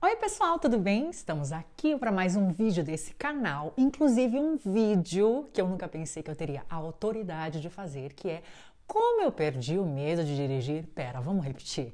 Oi pessoal, tudo bem? Estamos aqui para mais um vídeo desse canal, inclusive um vídeo que eu nunca pensei que eu teria a autoridade de fazer, que é como eu perdi o medo de dirigir. Pera, vamos repetir.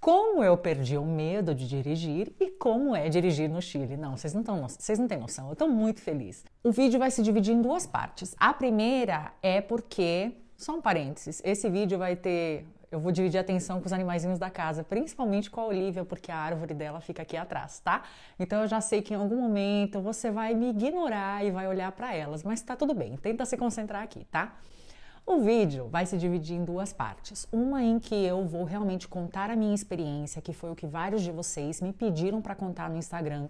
Como eu perdi o medo de dirigir e como é dirigir no Chile. Não, vocês não, tão, vocês não têm noção, eu estou muito feliz. O vídeo vai se dividir em duas partes. A primeira é porque só um parênteses, esse vídeo vai ter eu vou dividir a atenção com os animaizinhos da casa, principalmente com a Olivia, porque a árvore dela fica aqui atrás, tá? Então eu já sei que em algum momento você vai me ignorar e vai olhar para elas, mas tá tudo bem, tenta se concentrar aqui, tá? O vídeo vai se dividir em duas partes. Uma em que eu vou realmente contar a minha experiência, que foi o que vários de vocês me pediram para contar no Instagram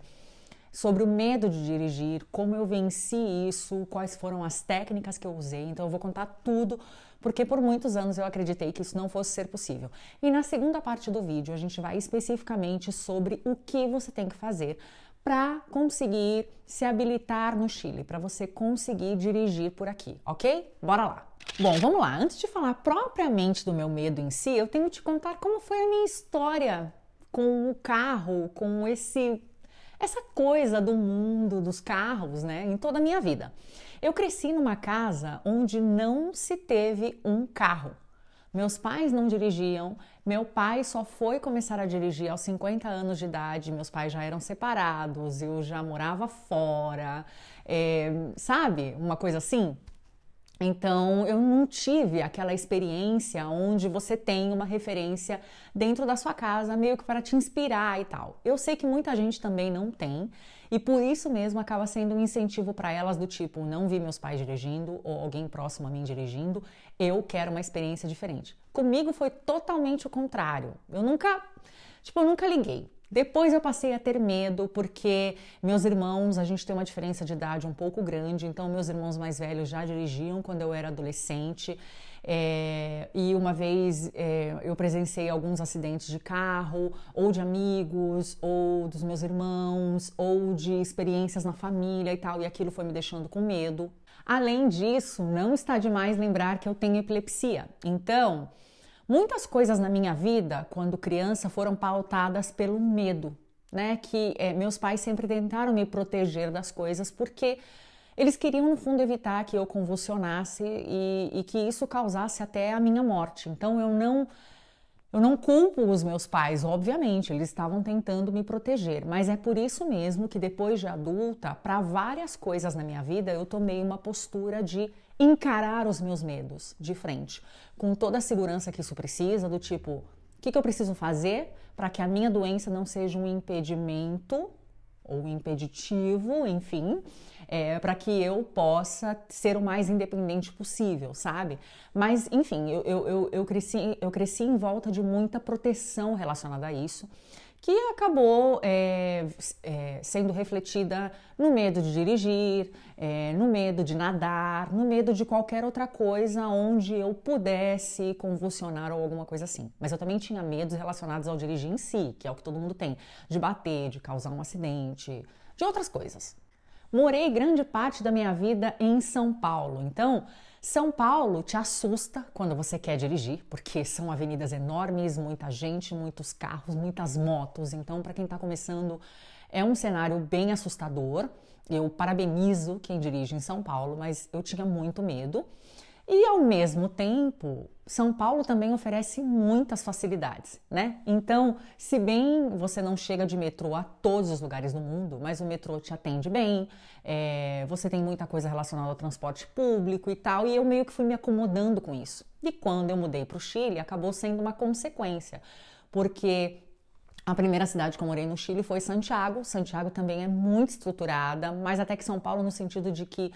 sobre o medo de dirigir, como eu venci isso, quais foram as técnicas que eu usei. Então eu vou contar tudo porque por muitos anos eu acreditei que isso não fosse ser possível. E na segunda parte do vídeo a gente vai especificamente sobre o que você tem que fazer para conseguir se habilitar no Chile, para você conseguir dirigir por aqui, ok? Bora lá! Bom, vamos lá. Antes de falar propriamente do meu medo em si, eu tenho que te contar como foi a minha história com o carro, com esse essa coisa do mundo dos carros, né, em toda a minha vida. Eu cresci numa casa onde não se teve um carro. Meus pais não dirigiam, meu pai só foi começar a dirigir aos 50 anos de idade, meus pais já eram separados, eu já morava fora, é, sabe? Uma coisa assim. Então eu não tive aquela experiência onde você tem uma referência dentro da sua casa, meio que para te inspirar e tal. Eu sei que muita gente também não tem. E por isso mesmo acaba sendo um incentivo para elas do tipo, não vi meus pais dirigindo ou alguém próximo a mim dirigindo, eu quero uma experiência diferente. Comigo foi totalmente o contrário. Eu nunca, tipo, eu nunca liguei. Depois eu passei a ter medo porque meus irmãos, a gente tem uma diferença de idade um pouco grande, então meus irmãos mais velhos já dirigiam quando eu era adolescente. É, e uma vez é, eu presenciei alguns acidentes de carro, ou de amigos, ou dos meus irmãos, ou de experiências na família e tal, e aquilo foi me deixando com medo. Além disso, não está demais lembrar que eu tenho epilepsia. Então, muitas coisas na minha vida, quando criança, foram pautadas pelo medo, né? Que é, meus pais sempre tentaram me proteger das coisas porque eles queriam, no fundo, evitar que eu convulsionasse e, e que isso causasse até a minha morte. Então eu não. Eu não culpo os meus pais, obviamente, eles estavam tentando me proteger, mas é por isso mesmo que depois de adulta, para várias coisas na minha vida, eu tomei uma postura de encarar os meus medos de frente, com toda a segurança que isso precisa, do tipo, o que, que eu preciso fazer para que a minha doença não seja um impedimento ou impeditivo, enfim, é, para que eu possa ser o mais independente possível, sabe? Mas, enfim, eu, eu, eu, eu, cresci, eu cresci em volta de muita proteção relacionada a isso que acabou é, é, sendo refletida no medo de dirigir, é, no medo de nadar, no medo de qualquer outra coisa onde eu pudesse convulsionar ou alguma coisa assim. Mas eu também tinha medos relacionados ao dirigir em si, que é o que todo mundo tem, de bater, de causar um acidente, de outras coisas. Morei grande parte da minha vida em São Paulo, então são Paulo te assusta quando você quer dirigir, porque são avenidas enormes, muita gente, muitos carros, muitas motos. Então, para quem está começando, é um cenário bem assustador. Eu parabenizo quem dirige em São Paulo, mas eu tinha muito medo. E ao mesmo tempo, São Paulo também oferece muitas facilidades, né? Então, se bem você não chega de metrô a todos os lugares do mundo, mas o metrô te atende bem, é, você tem muita coisa relacionada ao transporte público e tal, e eu meio que fui me acomodando com isso. E quando eu mudei para o Chile, acabou sendo uma consequência, porque a primeira cidade que eu morei no Chile foi Santiago. Santiago também é muito estruturada, mas até que São Paulo no sentido de que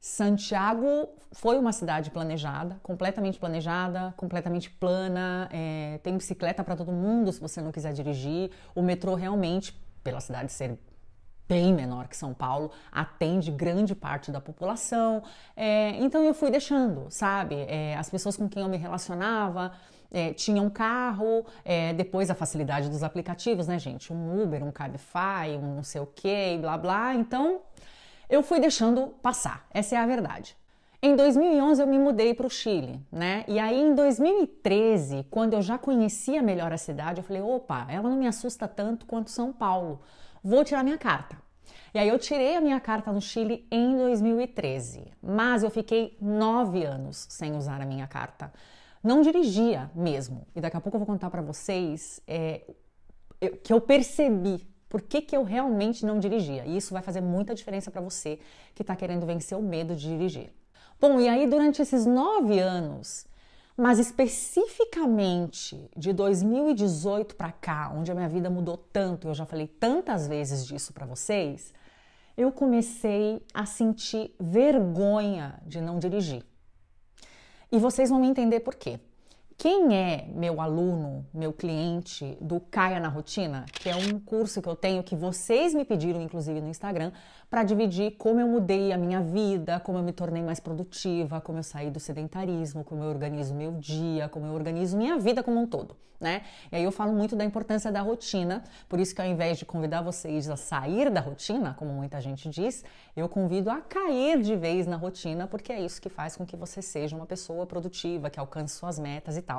Santiago foi uma cidade planejada, completamente planejada, completamente plana. É, tem bicicleta para todo mundo se você não quiser dirigir. O metrô realmente, pela cidade ser bem menor que São Paulo, atende grande parte da população. É, então eu fui deixando, sabe? É, as pessoas com quem eu me relacionava. É, tinham um carro, é, depois a facilidade dos aplicativos, né, gente? Um Uber, um Cabify, um não sei o que, blá blá. Então, eu fui deixando passar. Essa é a verdade. Em 2011 eu me mudei para o Chile, né? E aí em 2013, quando eu já conhecia melhor a cidade, eu falei: opa, ela não me assusta tanto quanto São Paulo. Vou tirar minha carta. E aí eu tirei a minha carta no Chile em 2013, mas eu fiquei nove anos sem usar a minha carta. Não dirigia mesmo. E daqui a pouco eu vou contar para vocês é, que eu percebi por que, que eu realmente não dirigia? E isso vai fazer muita diferença para você que está querendo vencer o medo de dirigir. Bom, e aí durante esses nove anos, mas especificamente de 2018 para cá, onde a minha vida mudou tanto, eu já falei tantas vezes disso para vocês, eu comecei a sentir vergonha de não dirigir. E vocês vão me entender por quê. Quem é meu aluno, meu cliente do Caia na Rotina, que é um curso que eu tenho que vocês me pediram, inclusive no Instagram, para dividir como eu mudei a minha vida, como eu me tornei mais produtiva, como eu saí do sedentarismo, como eu organizo meu dia, como eu organizo minha vida como um todo, né? E aí eu falo muito da importância da rotina, por isso que ao invés de convidar vocês a sair da rotina, como muita gente diz, eu convido a cair de vez na rotina, porque é isso que faz com que você seja uma pessoa produtiva, que alcance suas metas e tal.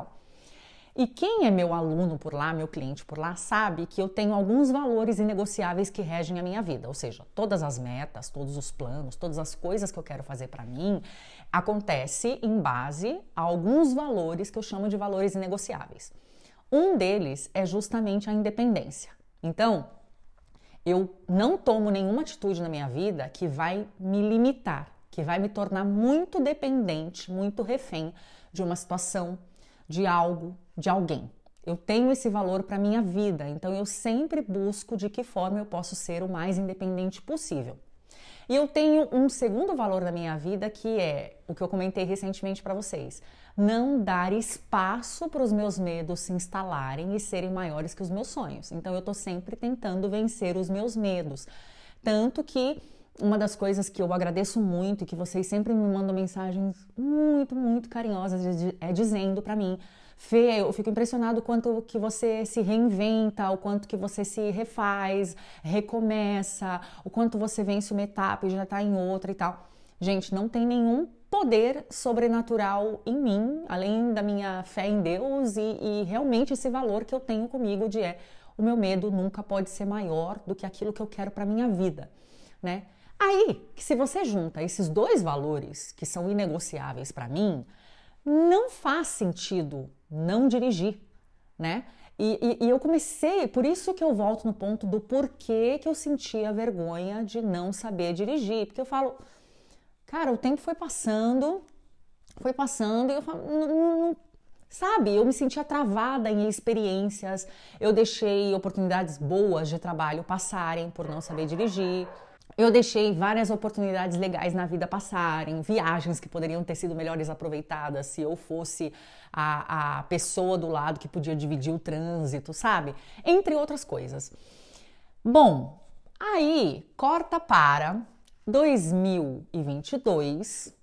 E quem é meu aluno por lá, meu cliente por lá, sabe que eu tenho alguns valores inegociáveis que regem a minha vida, ou seja, todas as metas, todos os planos, todas as coisas que eu quero fazer para mim acontece em base a alguns valores que eu chamo de valores inegociáveis. Um deles é justamente a independência. Então, eu não tomo nenhuma atitude na minha vida que vai me limitar, que vai me tornar muito dependente, muito refém de uma situação, de algo, de alguém. Eu tenho esse valor para minha vida, então eu sempre busco de que forma eu posso ser o mais independente possível. E eu tenho um segundo valor da minha vida que é o que eu comentei recentemente para vocês: não dar espaço para os meus medos se instalarem e serem maiores que os meus sonhos. Então eu estou sempre tentando vencer os meus medos, tanto que uma das coisas que eu agradeço muito e que vocês sempre me mandam mensagens muito, muito carinhosas é dizendo para mim, Fê, eu fico impressionado quanto que você se reinventa, o quanto que você se refaz, recomeça, o quanto você vence uma etapa e já tá em outra e tal. Gente, não tem nenhum poder sobrenatural em mim, além da minha fé em Deus e, e realmente esse valor que eu tenho comigo de é o meu medo nunca pode ser maior do que aquilo que eu quero para minha vida, né? Aí, que se você junta esses dois valores que são inegociáveis para mim, não faz sentido não dirigir, né? E, e, e, eu comecei, por isso que eu volto no ponto do porquê que eu sentia vergonha de não saber dirigir, porque eu falo, cara, o tempo foi passando, foi passando, e eu falo, não, Sabe, eu me sentia travada em experiências, eu deixei oportunidades boas de trabalho passarem por não saber dirigir. Eu deixei várias oportunidades legais na vida passarem, viagens que poderiam ter sido melhores aproveitadas se eu fosse a, a pessoa do lado que podia dividir o trânsito, sabe? Entre outras coisas. Bom, aí corta para 2022,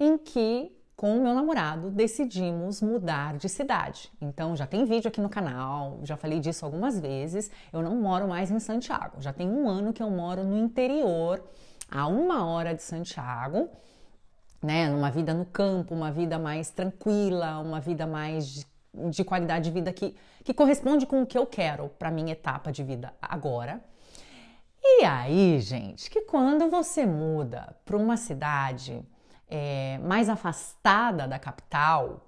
em que com o meu namorado, decidimos mudar de cidade. Então, já tem vídeo aqui no canal, já falei disso algumas vezes. Eu não moro mais em Santiago, já tem um ano que eu moro no interior, a uma hora de Santiago. Né, uma vida no campo, uma vida mais tranquila, uma vida mais de, de qualidade de vida que, que corresponde com o que eu quero para minha etapa de vida agora. E aí, gente, que quando você muda para uma cidade é, mais afastada da capital,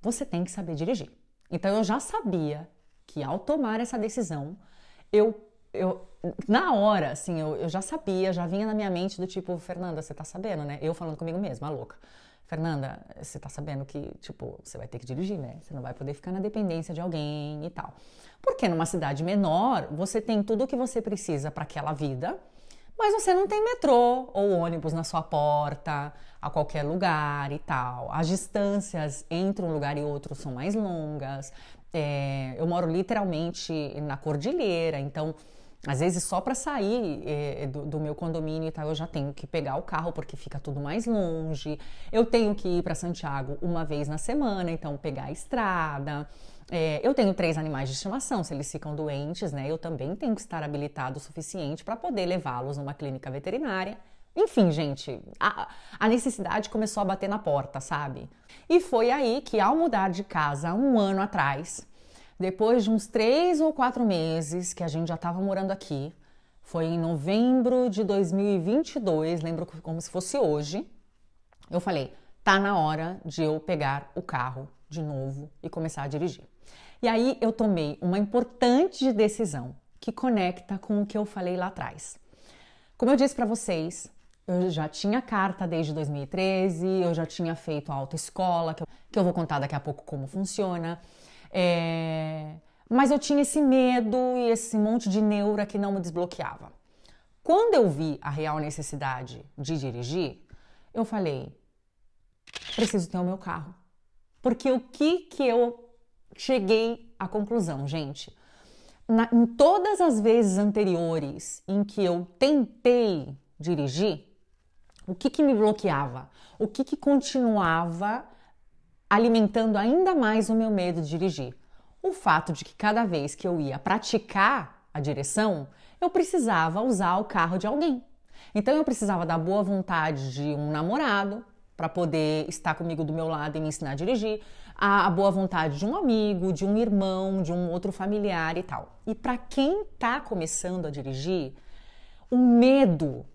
você tem que saber dirigir. Então eu já sabia que ao tomar essa decisão, eu, eu na hora, assim, eu, eu já sabia, já vinha na minha mente do tipo, Fernanda, você tá sabendo, né? Eu falando comigo mesma, a louca. Fernanda, você tá sabendo que, tipo, você vai ter que dirigir, né? Você não vai poder ficar na dependência de alguém e tal. Porque numa cidade menor, você tem tudo o que você precisa para aquela vida mas você não tem metrô ou ônibus na sua porta, a qualquer lugar e tal. As distâncias entre um lugar e outro são mais longas. É, eu moro literalmente na cordilheira, então às vezes só para sair é, do, do, meu condomínio e tal eu já tenho que pegar o carro porque fica tudo mais longe. Eu tenho que ir para Santiago uma vez na semana, então pegar a estrada. É, eu tenho três animais de estimação, se eles ficam doentes, né, eu também tenho que estar habilitado o suficiente para poder levá-los numa clínica veterinária. Enfim, gente, a, a, necessidade começou a bater na porta, sabe? E foi aí que, ao mudar de casa um ano atrás, depois de uns três ou quatro meses que a gente já estava morando aqui, foi em novembro de 2022, lembro como se fosse hoje, eu falei: tá na hora de eu pegar o carro de novo e começar a dirigir. E aí eu tomei uma importante decisão que conecta com o que eu falei lá atrás. Como eu disse para vocês, eu já tinha carta desde 2013, eu já tinha feito a autoescola, que eu, que eu vou contar daqui a pouco como funciona. É... Mas eu tinha esse medo e esse monte de neura que não me desbloqueava. Quando eu vi a real necessidade de dirigir, eu falei: preciso ter o meu carro. Porque o que que eu cheguei à conclusão, gente. Na, em todas as vezes anteriores em que eu tentei dirigir, o que, que me bloqueava? O que, que continuava alimentando ainda mais o meu medo de dirigir? O fato de que cada vez que eu ia praticar a direção, eu precisava usar o carro de alguém. Então eu precisava da boa vontade de um namorado para poder estar comigo do meu lado e me ensinar a dirigir a, boa vontade de um amigo, de um irmão, de um outro familiar e tal. E para quem está começando a dirigir, o medo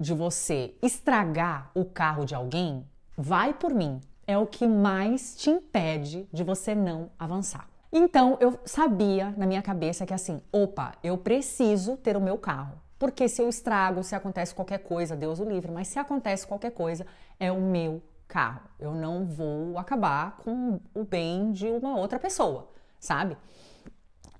de você estragar o carro de alguém, vai por mim, é o que mais te impede de você não avançar. Então eu sabia na minha cabeça que assim, opa, eu preciso ter o meu carro. Porque se eu estrago, se acontece qualquer coisa, Deus o livre, mas se acontece qualquer coisa, é o meu carro. Eu não vou acabar com o bem de uma outra pessoa, sabe?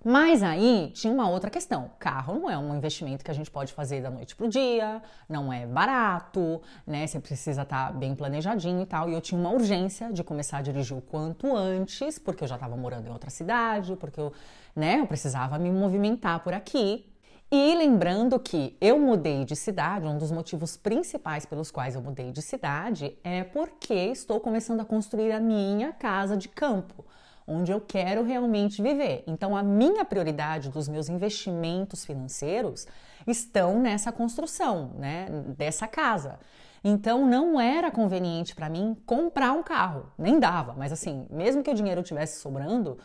Mas aí tinha uma outra questão. Carro não é um investimento que a gente pode fazer da noite pro dia, não é barato, né? Você precisa estar tá bem planejadinho e tal. E eu tinha uma urgência de começar a dirigir o quanto antes, porque eu já estava morando em outra cidade, porque eu, né, eu precisava me movimentar por aqui. E lembrando que eu mudei de cidade, um dos motivos principais pelos quais eu mudei de cidade é porque estou começando a construir a minha casa de campo, onde eu quero realmente viver. Então, a minha prioridade dos meus investimentos financeiros estão nessa construção, né, dessa casa. Então não era conveniente para mim comprar um carro, nem dava, mas assim, mesmo que o dinheiro tivesse sobrando,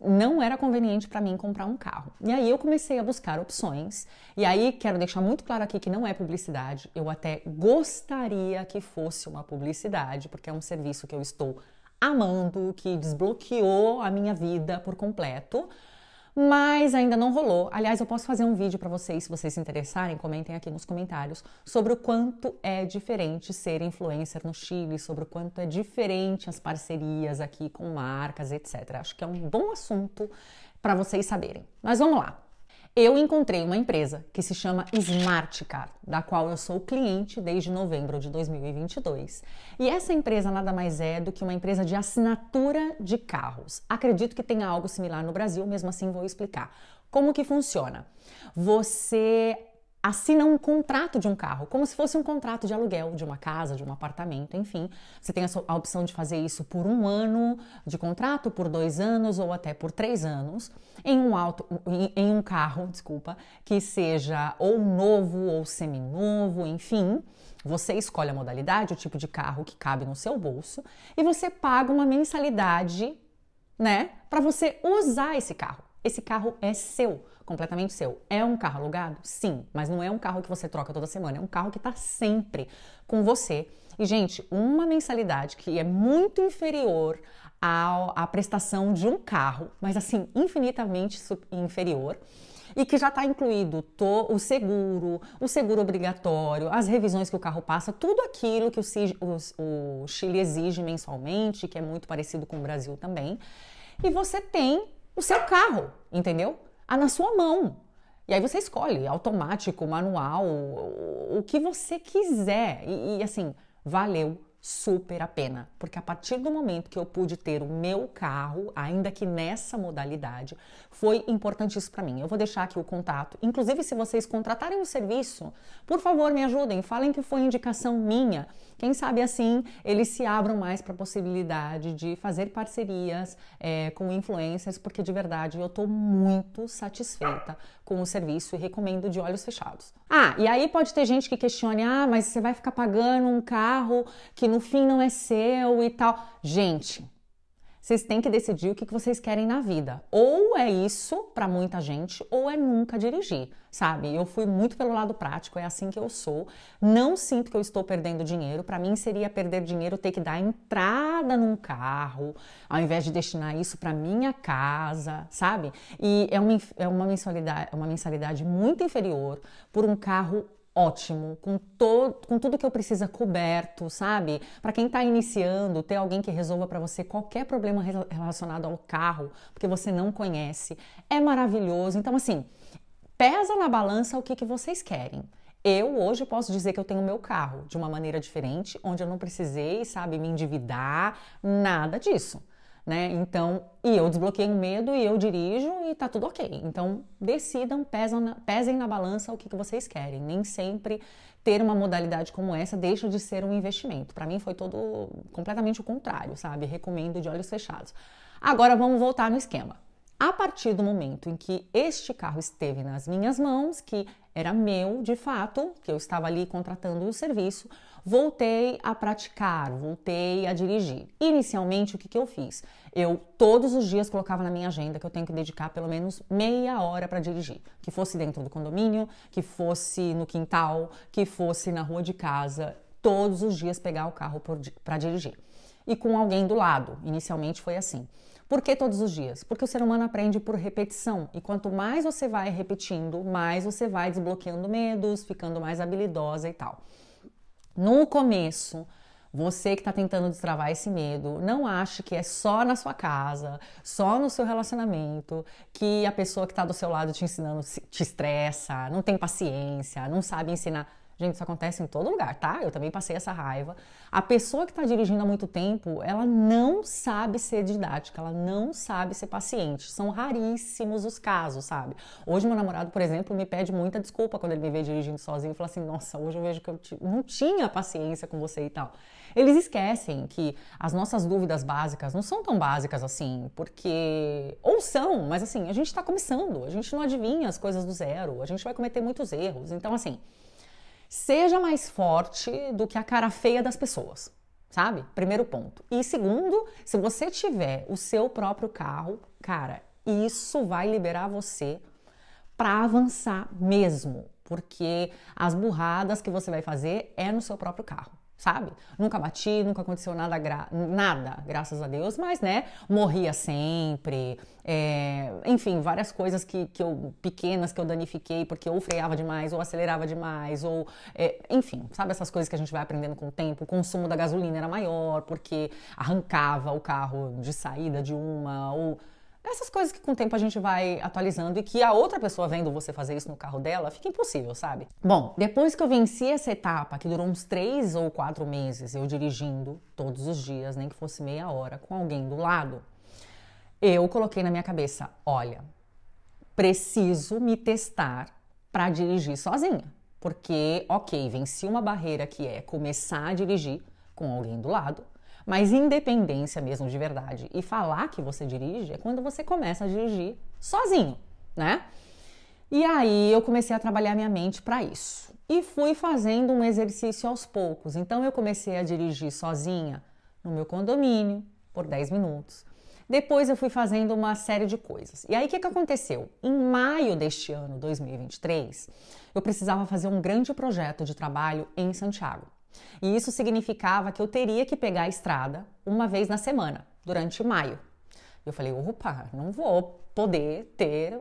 não era conveniente para mim comprar um carro. E aí eu comecei a buscar opções. E aí quero deixar muito claro aqui que não é publicidade. Eu até gostaria que fosse uma publicidade, porque é um serviço que eu estou amando, que desbloqueou a minha vida por completo mas ainda não rolou. Aliás, eu posso fazer um vídeo para vocês, se vocês se interessarem, comentem aqui nos comentários sobre o quanto é diferente ser influencer no Chile, sobre o quanto é diferente as parcerias aqui com marcas, etc. Acho que é um bom assunto para vocês saberem. Mas vamos lá eu encontrei uma empresa que se chama Smartcar, da qual eu sou cliente desde novembro de 2022. E essa empresa nada mais é do que uma empresa de assinatura de carros. Acredito que tenha algo similar no Brasil, mesmo assim vou explicar. Como que funciona? Você Assina um contrato de um carro, como se fosse um contrato de aluguel de uma casa, de um apartamento, enfim. Você tem a, opção de fazer isso por um ano de contrato, por dois anos ou até por três anos, em um, auto, em um carro, desculpa, que seja ou novo ou seminovo, enfim. Você escolhe a modalidade, o tipo de carro que cabe no seu bolso e você paga uma mensalidade, né, para você usar esse carro. Esse carro é seu, completamente seu. É um carro alugado? Sim, mas não é um carro que você troca toda semana, é um carro que está sempre com você. E, gente, uma mensalidade que é muito inferior à, à prestação de um carro, mas assim, infinitamente inferior e que já está incluído o seguro, o seguro obrigatório, as revisões que o carro passa, tudo aquilo que o, o, o Chile exige mensalmente, que é muito parecido com o Brasil também. E você tem o seu carro, entendeu? Ah, na sua mão. E aí você escolhe automático, manual, o que você quiser. E, e assim, valeu super a pena, porque a partir do momento que eu pude ter o meu carro, ainda que nessa modalidade, foi importante isso para mim. Eu vou deixar aqui o contato. Inclusive, se vocês contratarem o serviço, por favor, me ajudem, falem que foi indicação minha. Quem sabe assim eles se abram mais para a possibilidade de fazer parcerias é, com influencers, porque de verdade eu estou muito satisfeita com o serviço e recomendo de olhos fechados. Ah, e aí pode ter gente que questione: ah, mas você vai ficar pagando um carro que no fim não é seu e tal. Gente, vocês têm que decidir o que vocês querem na vida. Ou é isso para muita gente, ou é nunca dirigir, sabe? Eu fui muito pelo lado prático, é assim que eu sou. Não sinto que eu estou perdendo dinheiro. Para mim seria perder dinheiro ter que dar entrada num carro, ao invés de destinar isso para minha casa, sabe? E é uma, é uma mensalidade, é uma mensalidade muito inferior por um carro ótimo, com, todo, com tudo que eu precisa é coberto, sabe? Para quem está iniciando, ter alguém que resolva para você qualquer problema relacionado ao carro, porque você não conhece, é maravilhoso. Então, assim, pesa na balança o que, que vocês querem. Eu hoje posso dizer que eu tenho meu carro de uma maneira diferente, onde eu não precisei, sabe, me endividar, nada disso né? Então, e eu desbloqueei o medo e eu dirijo e tá tudo ok. Então, decidam, pesam na, pesem na balança o que, que vocês querem. Nem sempre ter uma modalidade como essa deixa de ser um investimento. Para mim foi todo completamente o contrário, sabe? Recomendo de olhos fechados. Agora vamos voltar no esquema. A partir do momento em que este carro esteve nas minhas mãos, que era meu de fato, que eu estava ali contratando o serviço, voltei a praticar, voltei a dirigir. Inicialmente, o que, que eu fiz? Eu todos os dias colocava na minha agenda que eu tenho que dedicar pelo menos meia hora para dirigir, que fosse dentro do condomínio, que fosse no quintal, que fosse na rua de casa, todos os dias pegar o carro para dirigir. E com alguém do lado, inicialmente foi assim. Por que todos os dias? Porque o ser humano aprende por repetição. E quanto mais você vai repetindo, mais você vai desbloqueando medos, ficando mais habilidosa e tal. No começo, você que está tentando destravar esse medo, não ache que é só na sua casa, só no seu relacionamento, que a pessoa que está do seu lado te ensinando te estressa, não tem paciência, não sabe ensinar. Gente, isso acontece em todo lugar, tá? Eu também passei essa raiva. A pessoa que está dirigindo há muito tempo, ela não sabe ser didática, ela não sabe ser paciente. São raríssimos os casos, sabe? Hoje, meu namorado, por exemplo, me pede muita desculpa quando ele me vê dirigindo sozinho e fala assim: Nossa, hoje eu vejo que eu não tinha paciência com você e tal. Eles esquecem que as nossas dúvidas básicas não são tão básicas assim, porque. Ou são, mas assim, a gente está começando, a gente não adivinha as coisas do zero, a gente vai cometer muitos erros. Então, assim. Seja mais forte do que a cara feia das pessoas, sabe? Primeiro ponto. E segundo, se você tiver o seu próprio carro, cara, isso vai liberar você para avançar mesmo, porque as burradas que você vai fazer é no seu próprio carro sabe? Nunca bati, nunca aconteceu nada, gra nada graças a Deus, mas, né, morria sempre, é, enfim, várias coisas que, que eu, pequenas que eu danifiquei porque ou freava demais, ou acelerava demais, ou, é, enfim, sabe essas coisas que a gente vai aprendendo com o tempo? O consumo da gasolina era maior porque arrancava o carro de saída de uma, ou essas coisas que com o tempo a gente vai atualizando e que a outra pessoa vendo você fazer isso no carro dela, fica impossível, sabe? Bom, depois que eu venci essa etapa, que durou uns três ou quatro meses, eu dirigindo todos os dias, nem que fosse meia hora, com alguém do lado, eu coloquei na minha cabeça: olha, preciso me testar para dirigir sozinha. Porque, ok, venci uma barreira que é começar a dirigir com alguém do lado mas independência mesmo de verdade e falar que você dirige é quando você começa a dirigir sozinho, né? E aí eu comecei a trabalhar minha mente para isso. E fui fazendo um exercício aos poucos. Então eu comecei a dirigir sozinha no meu condomínio por 10 minutos. Depois eu fui fazendo uma série de coisas. E aí o que, que aconteceu? Em maio deste ano, 2023, eu precisava fazer um grande projeto de trabalho em Santiago. E isso significava que eu teria que pegar a estrada uma vez na semana, durante maio. Eu falei, opa, não vou poder ter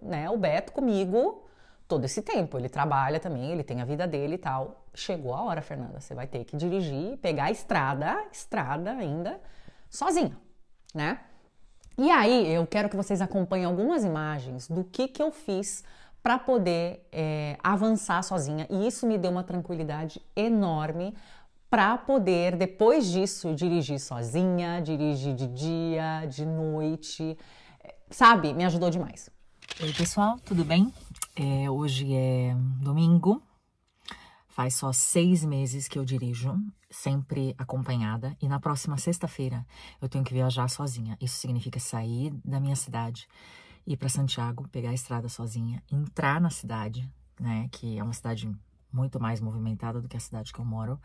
né, o Beto comigo todo esse tempo. Ele trabalha também, ele tem a vida dele e tal. Chegou a hora, Fernanda, você vai ter que dirigir, pegar a estrada, estrada ainda, sozinha, né? E aí, eu quero que vocês acompanhem algumas imagens do que, que eu fiz para poder é, avançar sozinha. E isso me deu uma tranquilidade enorme para poder, depois disso, dirigir sozinha, dirigir de dia, de noite. Eh, sabe, me ajudou demais. Oi, pessoal, tudo bem? É, hoje é domingo, Faz só seis meses que eu dirijo, sempre acompanhada, e na próxima sexta-feira eu tenho que viajar sozinha. Isso significa sair da minha cidade ir para Santiago, pegar a estrada sozinha, entrar na cidade, né, que é uma cidade muito mais movimentada do que a cidade que eu moro,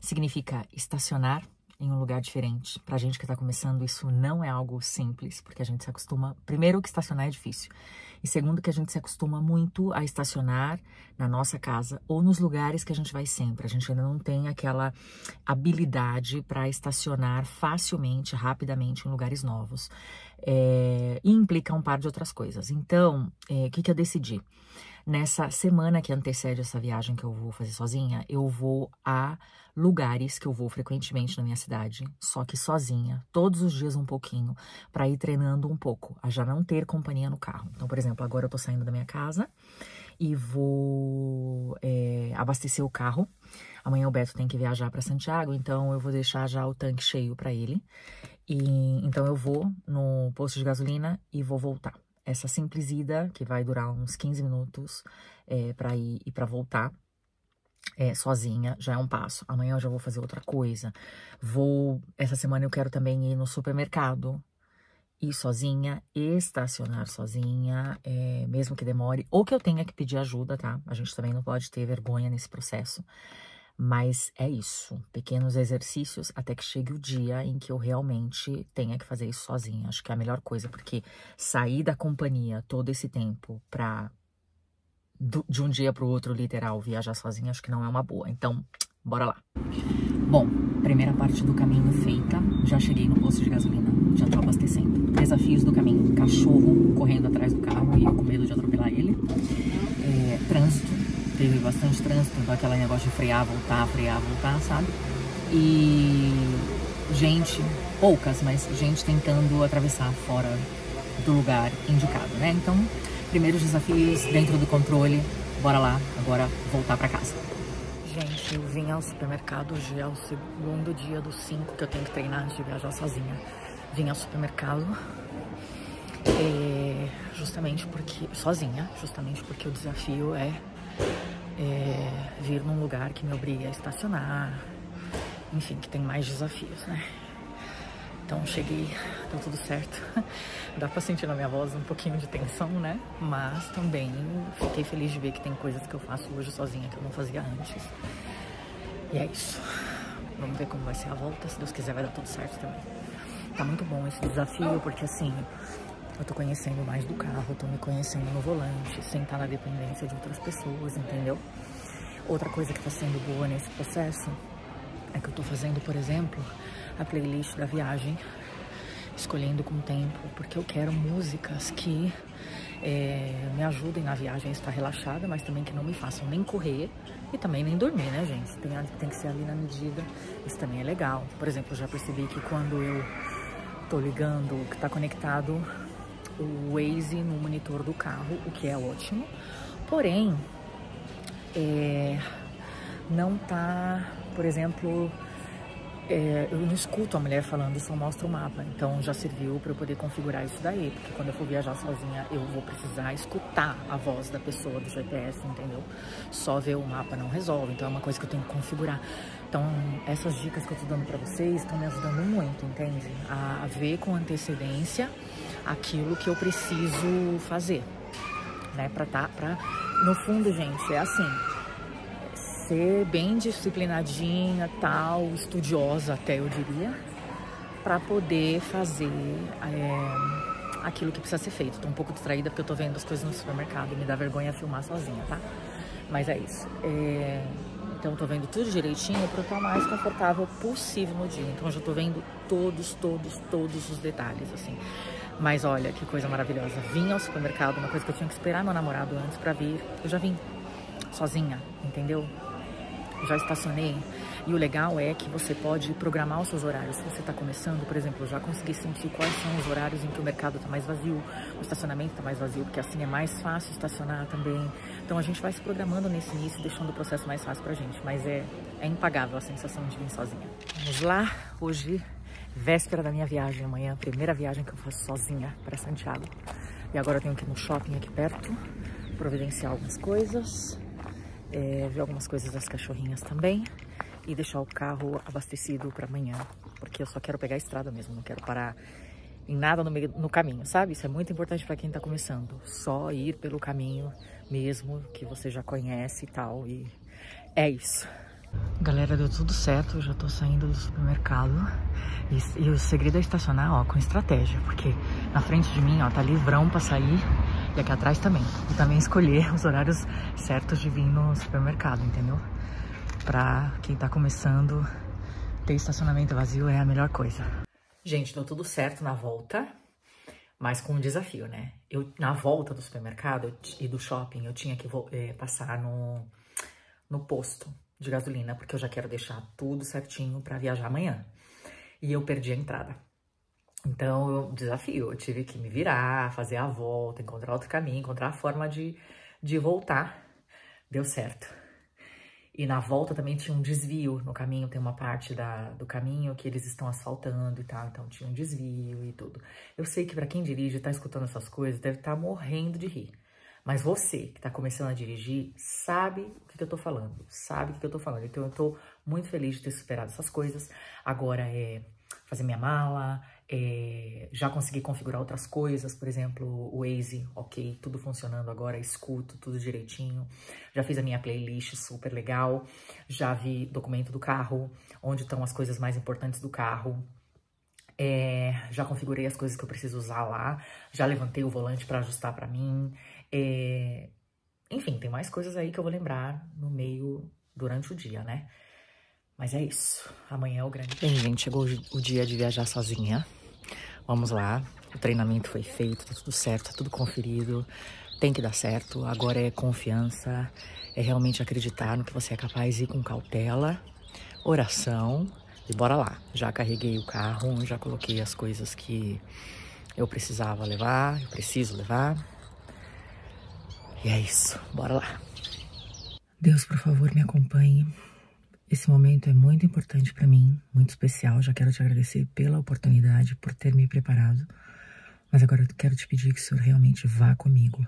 significa estacionar em um lugar diferente. a gente que está começando, isso não é algo simples, porque a gente se acostuma. Primeiro, que estacionar é difícil. E segundo, que a gente se acostuma muito a estacionar na nossa casa ou nos lugares que a gente vai sempre. A gente ainda não tem aquela habilidade para estacionar facilmente, rapidamente em lugares novos é, implica um par de outras coisas. Então, é, o é, que, que eu decidi? Nessa semana que antecede essa viagem que eu vou fazer sozinha, eu vou a lugares que eu vou frequentemente na minha cidade, só que sozinha, todos os dias um pouquinho, para ir treinando um pouco, a já não ter companhia no carro. Então, por exemplo, agora eu tô saindo da minha casa e vou é, abastecer o carro. Amanhã o Beto tem que viajar para Santiago, então eu vou deixar já o tanque cheio para ele. E, então eu vou no posto de gasolina e vou voltar. Essa simples ida, que vai durar uns 15 minutos é, para ir e para voltar, é, sozinha já é um passo. Amanhã eu já vou fazer outra coisa. Vou. Essa semana eu quero também ir no supermercado ir sozinha, estacionar sozinha, é, mesmo que demore, ou que eu tenha que pedir ajuda, tá? A gente também não pode ter vergonha nesse processo. Mas é isso, pequenos exercícios até que chegue o dia em que eu realmente tenha que fazer isso sozinha. Acho que é a melhor coisa, porque sair da companhia todo esse tempo pra do, de um dia para o outro, literal, viajar sozinha, acho que não é uma boa. Então, bora lá. Bom, primeira parte do caminho feita, já cheguei no posto de gasolina, já tô abastecendo. Desafios do caminho: cachorro correndo atrás do carro e eu com medo de atropelar ele, é, trânsito teve bastante trânsito, então aquela negócio de frear, voltar, frear, voltar, sabe? E gente, poucas, mas gente tentando atravessar fora do lugar indicado, né? Então, primeiros desafios dentro do controle, bora lá, agora voltar para casa. Gente, eu vim ao supermercado hoje, é o segundo dia dos cinco que eu tenho que treinar antes de viajar sozinha. Vim ao supermercado, eh, justamente porque, sozinha, justamente porque o desafio é é, vir num lugar que me obriga a estacionar, enfim, que tem mais desafios, né? Então cheguei, deu tudo certo. Dá pra sentir na minha voz um pouquinho de tensão, né? Mas também fiquei feliz de ver que tem coisas que eu faço hoje sozinha que eu não fazia antes. E é isso. Vamos ver como vai ser a volta. Se Deus quiser, vai dar tudo certo também. Tá muito bom esse desafio, porque assim, eu tô conhecendo mais do carro, tô me conhecendo no volante, sem estar na dependência de outras pessoas, entendeu? Outra coisa que tá sendo boa nesse processo é que eu tô fazendo, por exemplo, a playlist da viagem, escolhendo com o tempo, porque eu quero músicas que é, me ajudem na viagem a estar relaxada, mas também que não me façam nem correr e também nem dormir, né, gente? Tem, tem que ser ali na medida, isso também é legal. Por exemplo, eu já percebi que quando eu tô ligando, que tá conectado o Waze no monitor do carro, o que é ótimo. Porém, é, não tá, por exemplo, é, eu não escuto a mulher falando, só mostra o mapa. Então já serviu para eu poder configurar isso daí, porque quando eu for viajar sozinha eu vou precisar escutar a voz da pessoa do GPS, entendeu? Só ver o mapa não resolve, então é uma coisa que eu tenho que configurar. Então essas dicas que eu estou dando para vocês estão me ajudando muito, entende? A, a ver com antecedência aquilo que eu preciso fazer, né? Para tá, para no fundo, gente, é assim, ser bem disciplinadinha, tal, estudiosa até eu diria, para poder fazer é, aquilo que precisa ser feito. Estou um pouco distraída porque eu tô vendo as coisas no supermercado e me dá vergonha filmar sozinha, tá? Mas é isso. É, então tô vendo tudo direitinho para estar mais confortável possível no dia. Então já tô vendo todos, todos, todos os detalhes, assim. Mas olha que coisa maravilhosa. Vim ao supermercado, uma coisa que eu tinha que esperar meu namorado antes para vir. Eu já vim sozinha, entendeu? Eu já estacionei. E o legal é que você pode programar os seus horários. Se você está começando, por exemplo, eu já consegui sentir quais são os horários em que o mercado está mais vazio, o estacionamento está mais vazio, porque assim é mais fácil estacionar também. Então a gente vai se programando nesse início, deixando o processo mais fácil para a gente. Mas é, é impagável a sensação de vir sozinha. Vamos lá, hoje véspera da minha viagem amanhã, é primeira viagem que eu faço sozinha para Santiago. E agora eu tenho que ir no shopping aqui perto, providenciar algumas coisas, é, ver algumas coisas das cachorrinhas também e deixar o carro abastecido para amanhã, porque eu só quero pegar a estrada mesmo, não quero parar em nada no, meio, no caminho, sabe? Isso é muito importante para quem está começando, só ir pelo caminho mesmo que você já conhece e tal, e é isso. Galera, deu tudo certo, já tô saindo do supermercado e, e, o segredo é estacionar, ó, com estratégia, porque na frente de mim, ó, tá livrão pra sair e aqui atrás também. E também escolher os horários certos de vir no supermercado, entendeu? Pra quem tá começando, ter estacionamento vazio é a melhor coisa. Gente, deu tudo certo na volta, mas com um desafio, né? Eu, na volta do supermercado e do shopping, eu tinha que é, passar no, no posto de gasolina, porque eu já quero deixar tudo certinho para viajar amanhã. E eu perdi a entrada. Então, eu, desafio, eu tive que me virar, fazer a volta, encontrar outro caminho, encontrar a forma de, de voltar. Deu certo. E na volta também tinha um desvio no caminho, tem uma parte da, do caminho que eles estão asfaltando e tal, então tinha um desvio e tudo. Eu sei que para quem dirige e tá escutando essas coisas, deve estar tá morrendo de rir. Mas você que está começando a dirigir sabe o que, que eu estou falando, sabe o que, que eu estou falando. Então eu estou muito feliz de ter superado essas coisas. Agora é fazer minha mala, é, já consegui configurar outras coisas, por exemplo, o Waze, ok, tudo funcionando agora, escuto tudo direitinho. Já fiz a minha playlist super legal, já vi documento do carro, onde estão as coisas mais importantes do carro. É, já configurei as coisas que eu preciso usar lá, já levantei o volante para ajustar para mim. É... Enfim, tem mais coisas aí que eu vou lembrar no meio, durante o dia, né? Mas é isso. Amanhã é o grande. Bem, gente, chegou o dia de viajar sozinha. Vamos lá. O treinamento foi feito, tá tudo certo, tá tudo conferido. Tem que dar certo. Agora é confiança, é realmente acreditar no que você é capaz e ir com cautela, oração e bora lá. Já carreguei o carro, já coloquei as coisas que eu precisava levar, eu preciso levar. E é isso, bora lá. Deus, por favor, me acompanhe. Esse momento é muito importante para mim, muito especial. Já quero te agradecer pela oportunidade, por ter me preparado. Mas agora eu quero te pedir que o Senhor realmente vá comigo.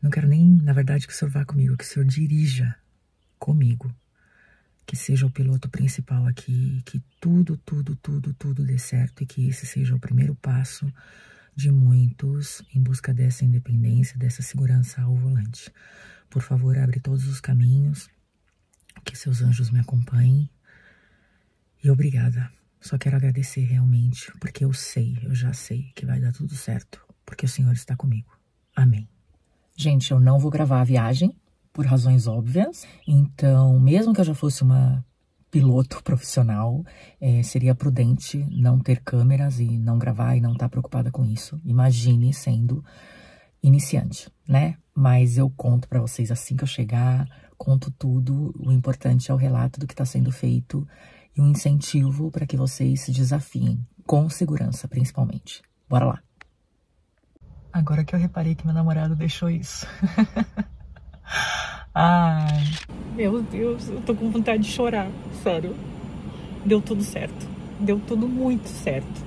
Não quero nem, na verdade, que o Senhor vá comigo, que o Senhor dirija comigo. Que seja o piloto principal aqui, que tudo, tudo, tudo, tudo dê certo e que esse seja o primeiro passo de muitos em busca dessa independência, dessa segurança ao volante. Por favor, abre todos os caminhos, que seus anjos me acompanhem. E obrigada. Só quero agradecer realmente, porque eu sei, eu já sei que vai dar tudo certo, porque o Senhor está comigo. Amém. Gente, eu não vou gravar a viagem por razões óbvias. Então, mesmo que eu já fosse uma piloto profissional, é, seria prudente não ter câmeras e não gravar e não estar tá preocupada com isso. Imagine sendo iniciante, né? Mas eu conto para vocês assim que eu chegar, conto tudo. O importante é o relato do que está sendo feito e um incentivo para que vocês se desafiem, com segurança principalmente. Bora lá! Agora que eu reparei que meu namorado deixou isso. Ai. Meu Deus, eu tô com vontade de chorar, sério. Deu tudo certo. Deu tudo muito certo.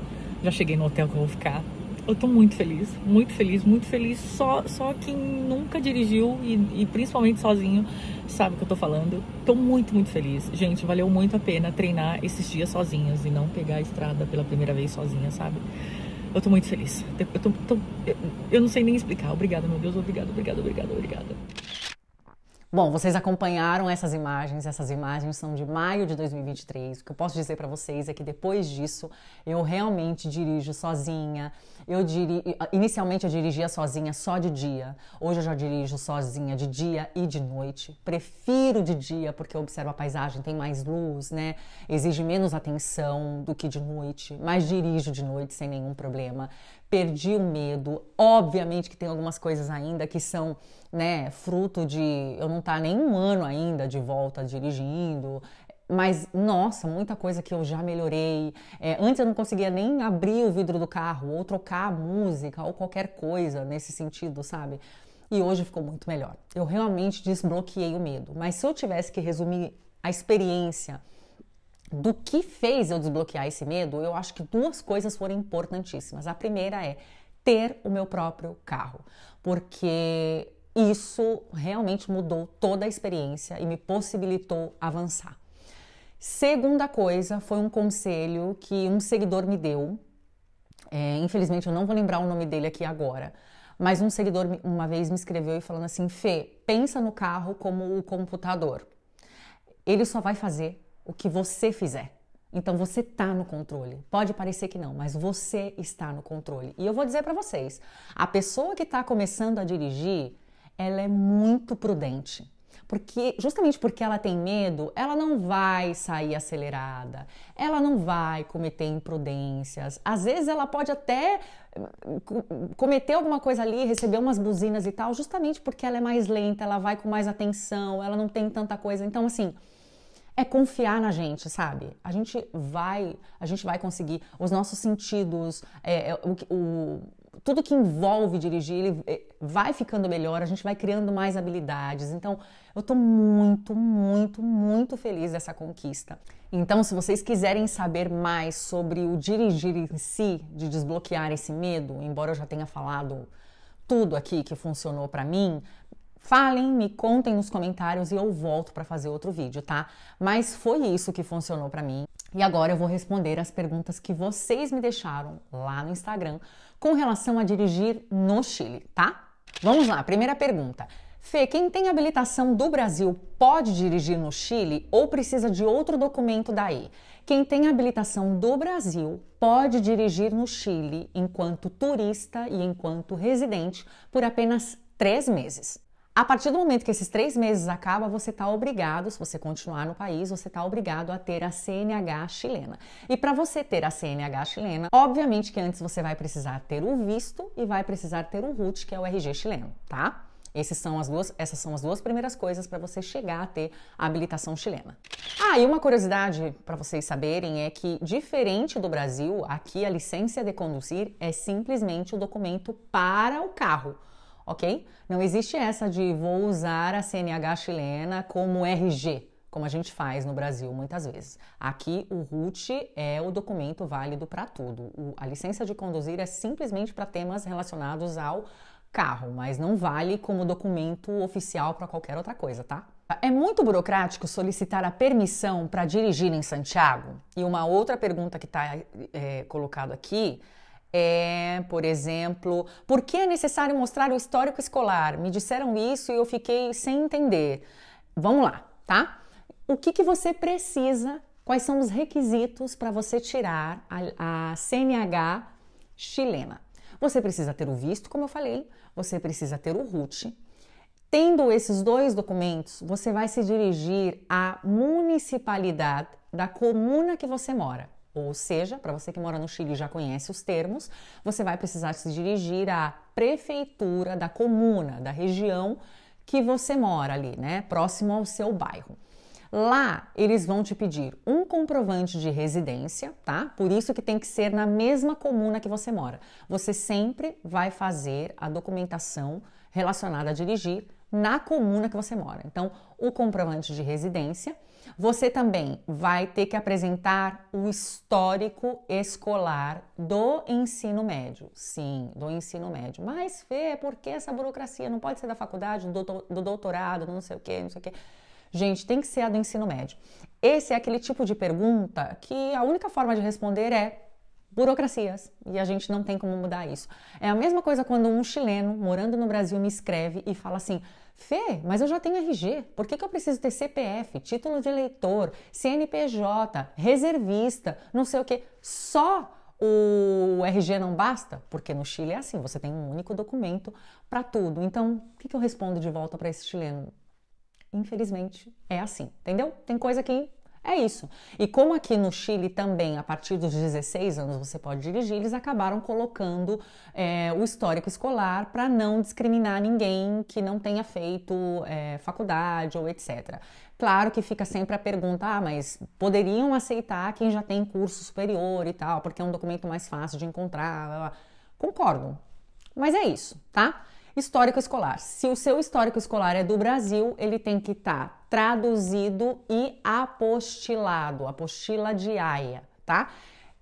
Já cheguei no hotel que eu vou ficar. Eu tô muito feliz, muito feliz, muito feliz. Só, só quem nunca dirigiu e, e principalmente sozinho sabe o que eu tô falando. Tô muito, muito feliz. Gente, valeu muito a pena treinar esses dias sozinhos e não pegar a estrada pela primeira vez sozinha, sabe? Eu tô muito feliz. Eu, tô, tô, eu, eu não sei nem explicar. Obrigada, meu Deus. Obrigada, obrigada, obrigada, obrigada. Bom, vocês acompanharam essas imagens, essas imagens são de maio de 2023. O que eu posso dizer para vocês é que depois disso eu realmente dirijo sozinha. Eu diri... inicialmente eu dirigia sozinha só de dia. Hoje eu já dirijo sozinha de dia e de noite. Prefiro de dia porque eu observo a paisagem, tem mais luz, né? Exige menos atenção do que de noite, mas dirijo de noite sem nenhum problema perdi o medo. Obviamente que tem algumas coisas ainda que são, né, fruto de eu não estar tá nem um ano ainda de volta dirigindo. Mas, nossa, muita coisa que eu já melhorei. É, antes eu não conseguia nem abrir o vidro do carro, ou trocar a música, ou qualquer coisa nesse sentido, sabe? E hoje ficou muito melhor. Eu realmente desbloqueei o medo. Mas se eu tivesse que resumir a experiência do que fez eu desbloquear esse medo, eu acho que duas coisas foram importantíssimas. A primeira é ter o meu próprio carro, porque isso realmente mudou toda a experiência e me possibilitou avançar. Segunda coisa foi um conselho que um seguidor me deu. É, infelizmente eu não vou lembrar o nome dele aqui agora, mas um seguidor uma vez me escreveu e falando assim: Fê, pensa no carro como o computador. Ele só vai fazer o que você fizer. Então você está no controle. Pode parecer que não, mas você está no controle. E eu vou dizer para vocês, a pessoa que está começando a dirigir, ela é muito prudente. Porque justamente porque ela tem medo, ela não vai sair acelerada, ela não vai cometer imprudências. Às vezes ela pode até hum, cometer alguma coisa ali, receber umas buzinas e tal, justamente porque ela é mais lenta, ela vai com mais atenção, ela não tem tanta coisa. Então assim, é confiar na gente, sabe? A gente vai, a gente vai conseguir. Os nossos sentidos, é, é o, o, tudo que envolve dirigir, ele é, vai ficando melhor, a gente vai criando mais habilidades. Então, eu tô muito, muito, muito feliz dessa conquista. Então, se vocês quiserem saber mais sobre o dirigir em si, de desbloquear esse medo, embora eu já tenha falado tudo aqui que funcionou para mim, Falem, me contem nos comentários e eu volto para fazer outro vídeo, tá? Mas foi isso que funcionou para mim. E agora eu vou responder as perguntas que vocês me deixaram lá no Instagram com relação a dirigir no Chile, tá? Vamos lá, primeira pergunta. Fê, quem tem habilitação do Brasil pode dirigir no Chile ou precisa de outro documento daí? Quem tem habilitação do Brasil pode dirigir no Chile enquanto turista e enquanto residente por apenas três meses. A partir do momento que esses três meses acabam, você está obrigado, se você continuar no país, você está obrigado a ter a CNH chilena. E para você ter a CNH chilena, obviamente que antes você vai precisar ter o visto e vai precisar ter o RUT, que é o RG chileno, tá? São duas, essas são as duas primeiras coisas para você chegar a ter a habilitação chilena. Ah, e uma curiosidade para vocês saberem é que, diferente do Brasil, aqui a licença de conduzir é simplesmente o documento para o carro ok? Não existe essa de vou usar a CNH chilena como RG, como a gente faz no Brasil muitas vezes. Aqui o RUT é o documento válido para tudo. O, a licença de conduzir é simplesmente para temas relacionados ao carro, mas não vale como documento oficial para qualquer outra coisa, tá? É muito burocrático solicitar a permissão para dirigir em Santiago? E uma outra pergunta que está é, colocado aqui é, por exemplo, por que é necessário mostrar o histórico escolar? Me disseram isso e eu fiquei sem entender. Vamos lá, tá? O que, que você precisa, quais são os requisitos para você tirar a, a CNH chilena? Você precisa ter o visto, como eu falei, você precisa ter o RUT, Tendo esses dois documentos, você vai se dirigir à municipalidade da comuna que você mora. Ou seja, para você que mora no Chile e já conhece os termos, você vai precisar se dirigir à prefeitura da comuna, da região que você mora ali, né, próximo ao seu bairro. Lá eles vão te pedir um comprovante de residência, tá? Por isso que tem que ser na mesma comuna que você mora. Você sempre vai fazer a documentação relacionada a dirigir na comuna que você mora. Então, o comprovante de residência você também vai ter que apresentar o histórico escolar do ensino médio. Sim, do ensino médio. Mas, Fê, por que essa burocracia? Não pode ser da faculdade, do, doutorado, não sei o quê, não sei o quê. Gente, tem que ser a do ensino médio. Esse é aquele tipo de pergunta que a única forma de responder é burocracias e a gente não tem como mudar isso. É a mesma coisa quando um chileno morando no Brasil me escreve e fala assim: Fê, mas eu já tenho RG, por que, que eu preciso ter CPF, título de eleitor, CNPJ, reservista, não sei o que? Só o RG não basta? Porque no Chile é assim, você tem um único documento para tudo. Então, o que, que eu respondo de volta para esse chileno? Infelizmente, é assim, entendeu? Tem coisa que é isso. E como aqui no Chile também, a partir dos 16 anos você pode dirigir, eles acabaram colocando é, o histórico escolar para não discriminar ninguém que não tenha feito é, faculdade ou etc. Claro que fica sempre a pergunta, ah, mas poderiam aceitar quem já tem curso superior e tal, porque é um documento mais fácil de encontrar. Blá, blá. Concordo. Mas é isso, tá? Histórico escolar. Se o seu histórico escolar é do Brasil, ele tem que estar tá traduzido e apostilado, apostila de AIA, tá?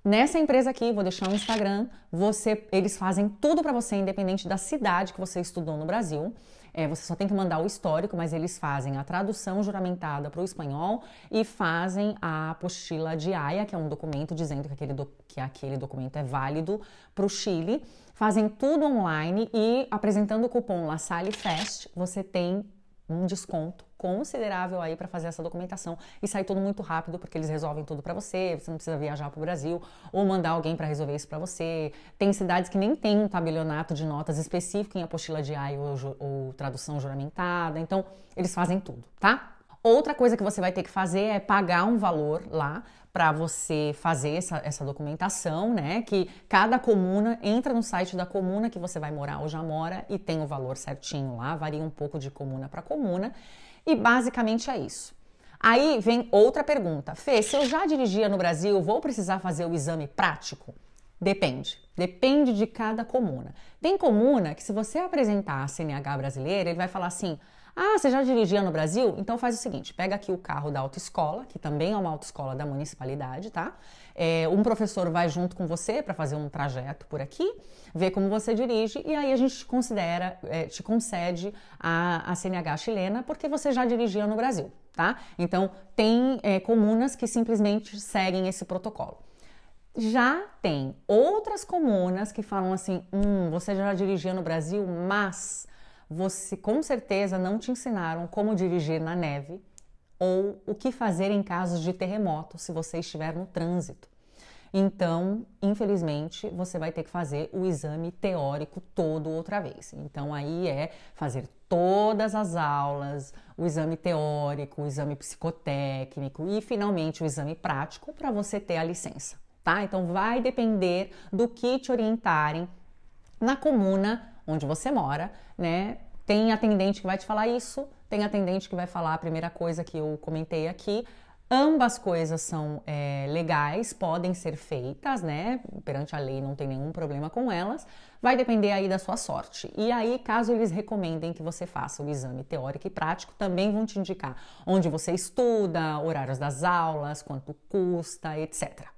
Nessa empresa aqui, vou deixar um Instagram, você, eles fazem tudo para você, independente da cidade que você estudou no Brasil. É, você só tem que mandar o histórico, mas eles fazem a tradução juramentada para o espanhol e fazem a apostila de AIA, que é um documento dizendo que aquele, do, que aquele documento é válido para o Chile fazem tudo online e apresentando o cupom LaSalleFest, você tem um desconto considerável aí para fazer essa documentação e sai tudo muito rápido porque eles resolvem tudo para você, você não precisa viajar para o Brasil ou mandar alguém para resolver isso para você. Tem cidades que nem tem um tabelionato de notas específico em apostila de AI ou, ou tradução juramentada, então eles fazem tudo, tá? Outra coisa que você vai ter que fazer é pagar um valor lá para você fazer essa, essa documentação, né? Que cada comuna entra no site da comuna que você vai morar ou já mora e tem o valor certinho lá, varia um pouco de comuna para comuna. E basicamente é isso. Aí vem outra pergunta. Fê, se eu já dirigia no Brasil, vou precisar fazer o exame prático? Depende. Depende de cada comuna. Tem comuna que, se você apresentar a CNH brasileira, ele vai falar assim: ah, você já dirigia no Brasil? Então faz o seguinte: pega aqui o carro da autoescola, que também é uma autoescola da municipalidade, tá? É, um professor vai junto com você para fazer um trajeto por aqui, vê como você dirige e aí a gente te considera, é, te concede a, a CNH chilena porque você já dirigia no Brasil, tá? Então tem é, comunas que simplesmente seguem esse protocolo já tem outras comunas que falam assim: hum, você já dirigia no Brasil, mas você com certeza não te ensinaram como dirigir na neve ou o que fazer em casos de terremoto se você estiver no trânsito. Então, infelizmente, você vai ter que fazer o exame teórico todo outra vez. Então, aí é fazer todas as aulas, o exame teórico, o exame psicotécnico e finalmente o exame prático para você ter a licença, tá? Então, vai depender do que te orientarem na comuna onde você mora, né? Tem atendente que vai te falar isso, tem atendente que vai falar a primeira coisa que eu comentei aqui. Ambas coisas são é, legais, podem ser feitas, né? Perante a lei não tem nenhum problema com elas. Vai depender aí da sua sorte. E aí, caso eles recomendem que você faça o exame teórico e prático, também vão te indicar onde você estuda, horários das aulas, quanto custa, etc.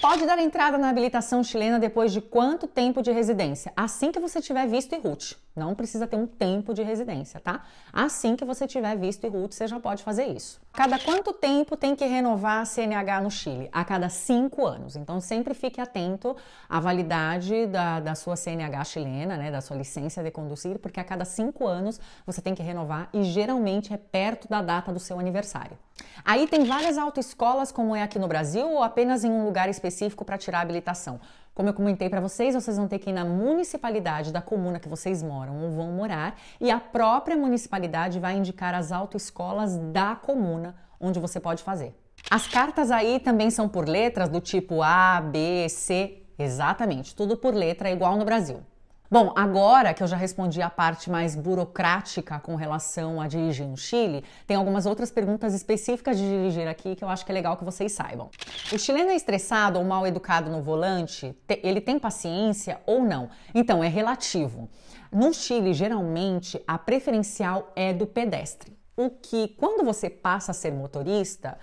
Pode dar entrada na habilitação chilena depois de quanto tempo de residência? Assim que você tiver visto e RUT. Não precisa ter um tempo de residência, tá? Assim que você tiver visto e RUT, você já pode fazer isso. Cada quanto tempo tem que renovar a CNH no Chile? A cada cinco anos. Então sempre fique atento à validade da, da sua CNH chilena, né? Da sua licença de conduzir, porque a cada cinco anos você tem que renovar e geralmente é perto da data do seu aniversário. Aí tem várias autoescolas, como é aqui no Brasil, ou apenas em um lugar específico para tirar a habilitação. Como eu comentei para vocês, vocês vão ter que ir na municipalidade da comuna que vocês moram ou vão morar, e a própria municipalidade vai indicar as autoescolas da comuna onde você pode fazer. As cartas aí também são por letras do tipo A, B, C, exatamente, tudo por letra igual no Brasil. Bom, agora que eu já respondi a parte mais burocrática com relação a dirigir no Chile, tem algumas outras perguntas específicas de dirigir aqui que eu acho que é legal que vocês saibam. O chileno é estressado ou mal educado no volante? Ele tem paciência ou não? Então, é relativo. No Chile, geralmente, a preferencial é do pedestre. O que, quando você passa a ser motorista,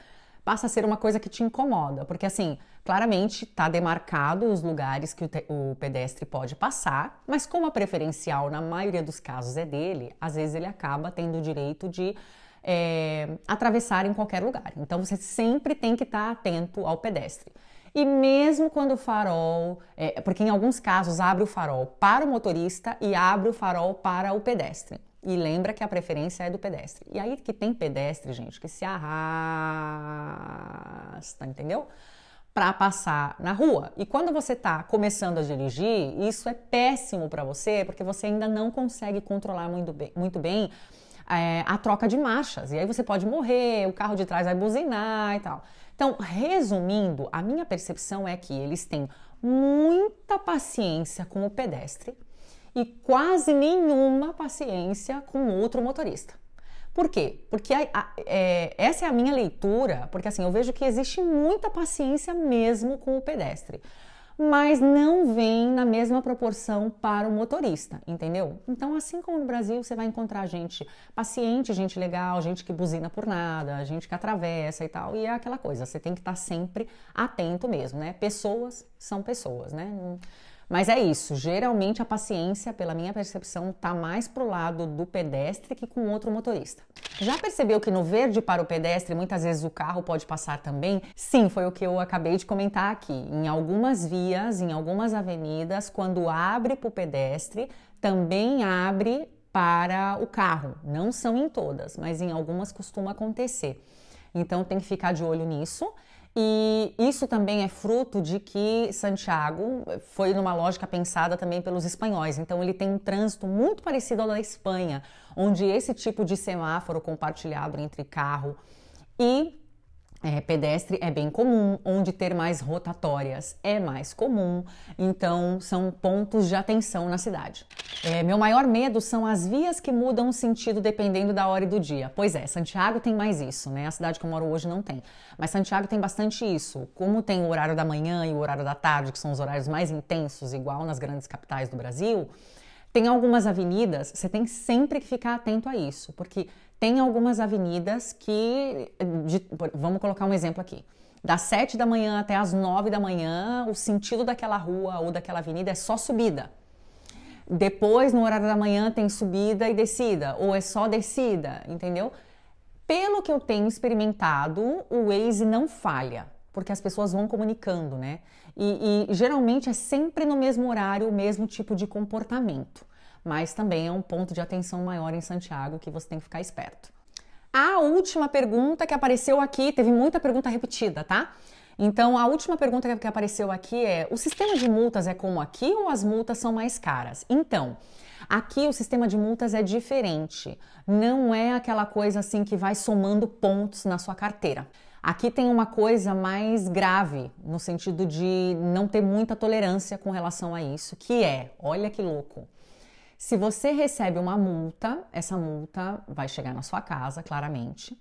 passa a ser uma coisa que te incomoda, porque assim, claramente está demarcado os lugares que o, o, pedestre pode passar, mas como a é preferencial na maioria dos casos é dele, às vezes ele acaba tendo o direito de é, atravessar em qualquer lugar. Então você sempre tem que estar tá atento ao pedestre. E mesmo quando o farol, é, porque em alguns casos abre o farol para o motorista e abre o farol para o pedestre. E lembra que a preferência é do pedestre. E aí que tem pedestre, gente, que se arrasta, entendeu? para passar na rua. E quando você está começando a dirigir, isso é péssimo para você, porque você ainda não consegue controlar muito bem, muito bem é, a troca de marchas. E aí você pode morrer, o carro de trás vai buzinar e tal. Então, resumindo, a minha percepção é que eles têm muita paciência com o pedestre e quase nenhuma paciência com outro motorista. Por quê? Porque a, a, é, essa é a minha leitura, porque assim, eu vejo que existe muita paciência mesmo com o pedestre, mas não vem na mesma proporção para o motorista, entendeu? Então, assim como no Brasil, você vai encontrar gente paciente, gente legal, gente que buzina por nada, gente que atravessa e tal, e é aquela coisa, você tem que estar sempre atento mesmo, né? Pessoas são pessoas, né? Mas é isso, geralmente a paciência, pela minha percepção, está mais pro lado do pedestre que com outro motorista. Já percebeu que no verde para o pedestre muitas vezes o carro pode passar também? Sim, foi o que eu acabei de comentar aqui. Em algumas vias, em algumas avenidas, quando abre para o pedestre, também abre para o carro. Não são em todas, mas em algumas costuma acontecer. Então tem que ficar de olho nisso. E isso também é fruto de que Santiago foi numa lógica pensada também pelos espanhóis. Então ele tem um trânsito muito parecido ao da Espanha, onde esse tipo de semáforo compartilhado entre carro e é, pedestre é bem comum, onde ter mais rotatórias é mais comum, então são pontos de atenção na cidade. É, meu maior medo são as vias que mudam o sentido dependendo da hora e do dia. Pois é, Santiago tem mais isso, né? A cidade que eu moro hoje não tem. Mas Santiago tem bastante isso. Como tem o horário da manhã e o horário da tarde, que são os horários mais intensos, igual nas grandes capitais do Brasil, tem algumas avenidas, você tem sempre que ficar atento a isso, porque tem algumas avenidas que, de, vamos colocar um exemplo aqui, das 7 da manhã até as 9 da manhã, o sentido daquela rua ou daquela avenida é só subida. Depois, no horário da manhã, tem subida e descida, ou é só descida, entendeu? Pelo que eu tenho experimentado, o Waze não falha, porque as pessoas vão comunicando, né? E, e geralmente é sempre no mesmo horário, o mesmo tipo de comportamento mas também é um ponto de atenção maior em Santiago que você tem que ficar esperto. A última pergunta que apareceu aqui, teve muita pergunta repetida, tá? Então, a última pergunta que apareceu aqui é: o sistema de multas é como aqui ou as multas são mais caras? Então, Aqui o sistema de multas é diferente. Não é aquela coisa assim que vai somando pontos na sua carteira. Aqui tem uma coisa mais grave, no sentido de não ter muita tolerância com relação a isso, que é, olha que louco. Se você recebe uma multa, essa multa vai chegar na sua casa, claramente,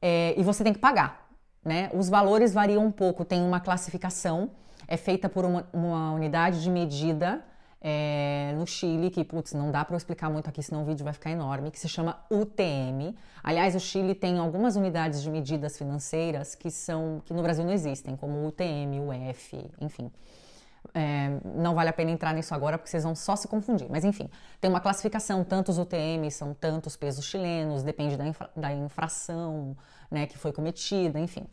é, e você tem que pagar. Né? Os valores variam um pouco, tem uma classificação, é feita por uma, uma unidade de medida é, no Chile, que putz, não dá para eu explicar muito aqui, senão o vídeo vai ficar enorme, que se chama UTM. Aliás, o Chile tem algumas unidades de medidas financeiras que são que no Brasil não existem, como UTM, UF, enfim. É, não vale a pena entrar nisso agora porque vocês vão só se confundir. Mas enfim, tem uma classificação: tantos UTMs são tantos pesos chilenos, depende da, infra, da infração né, que foi cometida, enfim.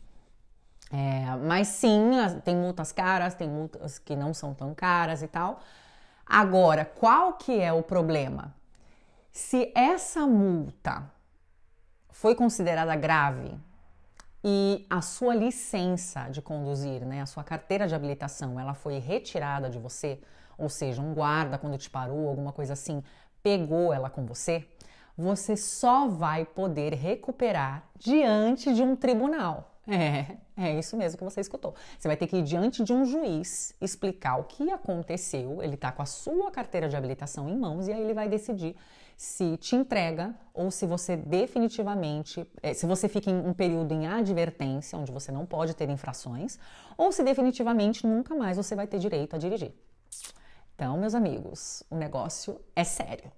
É, mas sim, tem multas caras, tem multas que não são tão caras e tal. Agora, qual que é o problema? Se essa multa foi considerada grave, e a sua licença de conduzir, né, a sua carteira de habilitação, ela foi retirada de você, ou seja, um guarda quando te parou, alguma coisa assim, pegou ela com você, você só vai poder recuperar diante de um tribunal. É, é isso mesmo que você escutou. Você vai ter que ir diante de um juiz explicar o que aconteceu. Ele está com a sua carteira de habilitação em mãos e aí ele vai decidir se te entrega ou se você definitivamente, eh, se você fica em um período em advertência, onde você não pode ter infrações, ou se definitivamente nunca mais você vai ter direito a dirigir. Então, meus amigos, o negócio é sério.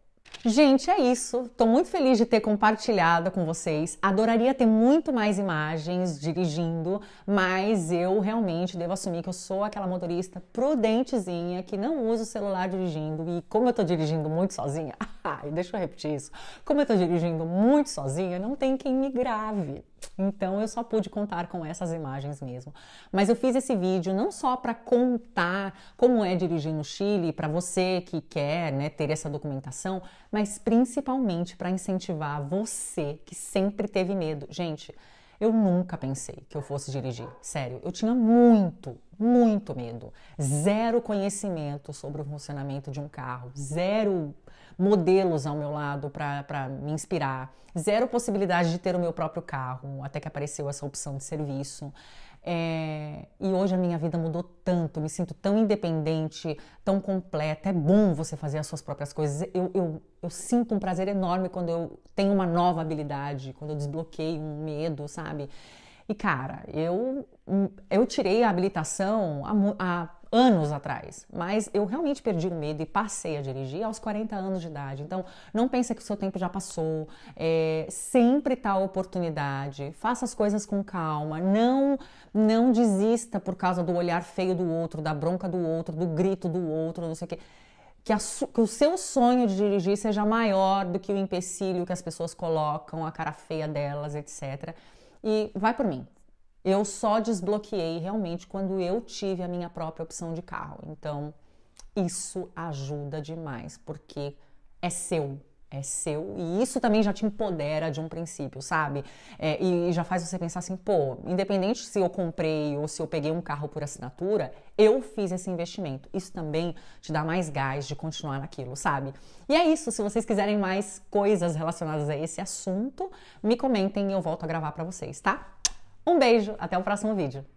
Gente, é isso. Estou muito feliz de ter compartilhado com vocês. Adoraria ter muito mais imagens dirigindo, mas eu realmente devo assumir que eu sou aquela motorista prudentezinha que não usa o celular dirigindo. E como eu estou dirigindo muito sozinha, deixa eu repetir isso. Como eu estou dirigindo muito sozinha, não tem quem me grave. Então eu só pude contar com essas imagens mesmo. Mas eu fiz esse vídeo não só para contar como é dirigir no Chile para você que quer, né, ter essa documentação, mas principalmente para incentivar você que sempre teve medo. Gente, eu nunca pensei que eu fosse dirigir. Sério, eu tinha muito, muito medo. Zero conhecimento sobre o funcionamento de um carro, zero modelos ao meu lado para me inspirar, zero possibilidade de ter o meu próprio carro, até que apareceu essa opção de serviço. É, e hoje a minha vida mudou tanto, me sinto tão independente, tão completa. É bom você fazer as suas próprias coisas. Eu, eu, eu sinto um prazer enorme quando eu tenho uma nova habilidade, quando eu desbloqueio um medo, sabe? E cara, eu, eu tirei a habilitação há, há anos atrás, mas eu realmente perdi o medo e passei a dirigir aos 40 anos de idade. Então, não pense que o seu tempo já passou. É, sempre está a oportunidade. Faça as coisas com calma. Não, não desista por causa do olhar feio do outro, da bronca do outro, do grito do outro, não sei o quê. Que, a, que o seu sonho de dirigir seja maior do que o empecilho que as pessoas colocam, a cara feia delas, etc. E vai por mim, eu só desbloqueei realmente quando eu tive a minha própria opção de carro. Então, isso ajuda demais, porque é seu, é seu e isso também já te empodera de um princípio, sabe? É, e já faz você pensar assim, pô, independente se eu comprei ou se eu peguei um carro por assinatura, eu fiz esse investimento. Isso também te dá mais gás de continuar naquilo, sabe? E é isso. Se vocês quiserem mais coisas relacionadas a esse assunto, me comentem e eu volto a gravar para vocês, tá? Um beijo, até o próximo vídeo.